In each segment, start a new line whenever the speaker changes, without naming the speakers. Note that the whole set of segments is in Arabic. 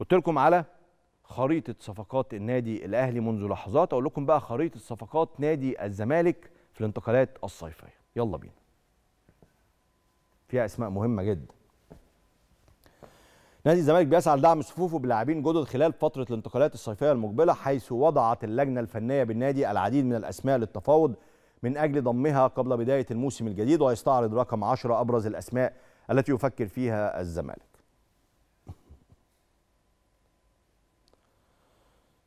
قلت لكم على خريطه صفقات النادي الاهلي منذ لحظات اقول لكم بقى خريطه صفقات نادي الزمالك في الانتقالات الصيفيه يلا بينا فيها اسماء مهمه جدا نادي الزمالك بيسعى لدعم صفوفه بلاعبين جدد خلال فتره الانتقالات الصيفيه المقبله حيث وضعت اللجنه الفنيه بالنادي العديد من الاسماء للتفاوض من اجل ضمها قبل بدايه الموسم الجديد ويستعرض رقم 10 ابرز الاسماء التي يفكر فيها الزمالك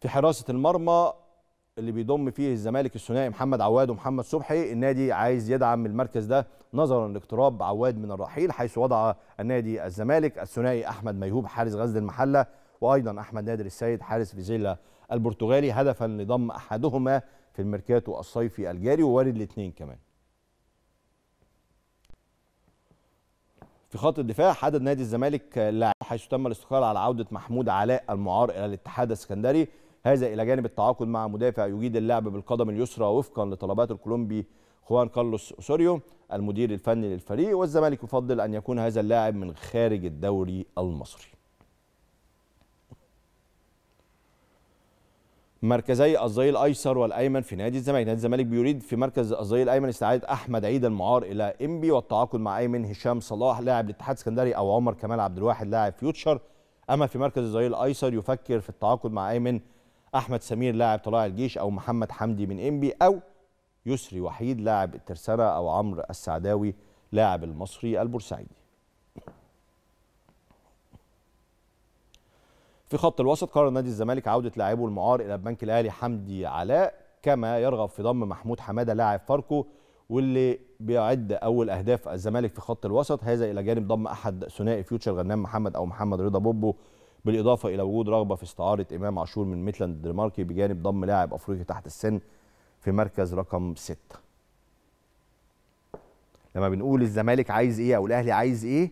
في حراسه المرمى اللي بيضم فيه الزمالك الثنائي محمد عواد ومحمد صبحي النادي عايز يدعم المركز ده نظرا لاقتراب عواد من الرحيل حيث وضع النادي الزمالك الثنائي احمد ميهوب حارس غزل المحله وايضا احمد نادر السيد حارس فيزيلا البرتغالي هدفا لضم احدهما في الميركاتو الصيفي الجاري ووارد الاثنين كمان في خط الدفاع حدد نادي الزمالك لاعب حيث تم الاستقرار على عوده محمود علاء المعار الى الاتحاد السكندري هذا إلى جانب التعاقد مع مدافع يجيد اللعب بالقدم اليسرى وفقا لطلبات الكولومبي خوان كارلوس أوسوريو المدير الفني للفريق والزمالك يفضل أن يكون هذا اللاعب من خارج الدوري المصري مركزي الظهير الايسر والايمن في نادي الزمالك نادي الزمالك بيريد في مركز الظهير الايمن استعاده احمد عيد المعار الى انبي والتعاقد مع ايمن هشام صلاح لاعب الاتحاد السكندري او عمر كمال عبد الواحد لاعب فيوتشر اما في مركز الظهير الايسر يفكر في التعاقد مع ايمن احمد سمير لاعب طلائع الجيش او محمد حمدي من انبي او يسري وحيد لاعب الترسانه او عمرو السعداوي لاعب المصري البورسعيدي في خط الوسط قرر نادي الزمالك عوده لاعبه المعار الى البنك الاهلي حمدي علاء كما يرغب في ضم محمود حماده لاعب فاركو واللي بيعد اول اهداف الزمالك في خط الوسط هذا الى جانب ضم احد ثنائي فيوتشر غنام محمد او محمد رضا بوبو بالاضافه الى وجود رغبه في استعاره امام عاشور من ميتلاند الدنماركي بجانب ضم لاعب افريقي تحت السن في مركز رقم 6 لما بنقول الزمالك عايز ايه او الاهلي عايز ايه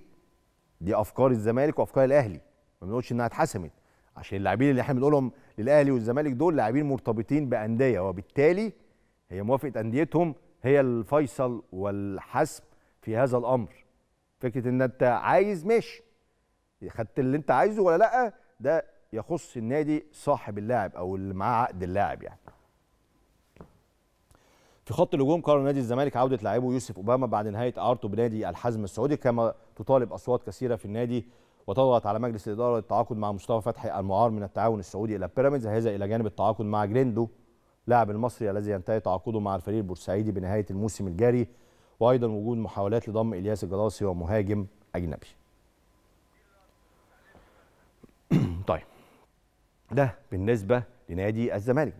دي افكار الزمالك وافكار الاهلي ما بنقولش انها اتحسمت عشان اللاعبين اللي احنا بنقولهم للاهلي والزمالك دول لاعبين مرتبطين بانديه وبالتالي هي موافقه انديتهم هي الفيصل والحسم في هذا الامر فكره ان انت عايز ماشي خدت اللي انت عايزه ولا لا ده يخص النادي صاحب اللاعب او اللي معاه عقد اللاعب يعني في خط الهجوم قرر نادي الزمالك عوده لاعبه يوسف اوباما بعد نهايه اعارته بنادي الحزم السعودي كما تطالب اصوات كثيره في النادي وتضغط على مجلس الاداره للتعاقد مع مصطفى فتحي المعار من التعاون السعودي الى بيراميدز هذا الى جانب التعاقد مع جريندو لاعب المصري الذي ينتهي تعاقده مع الفريق البورسعيدي بنهايه الموسم الجاري وايضا وجود محاولات لضم الياس الجلاصي ومهاجم اجنبي ده بالنسبة لنادي الزمالك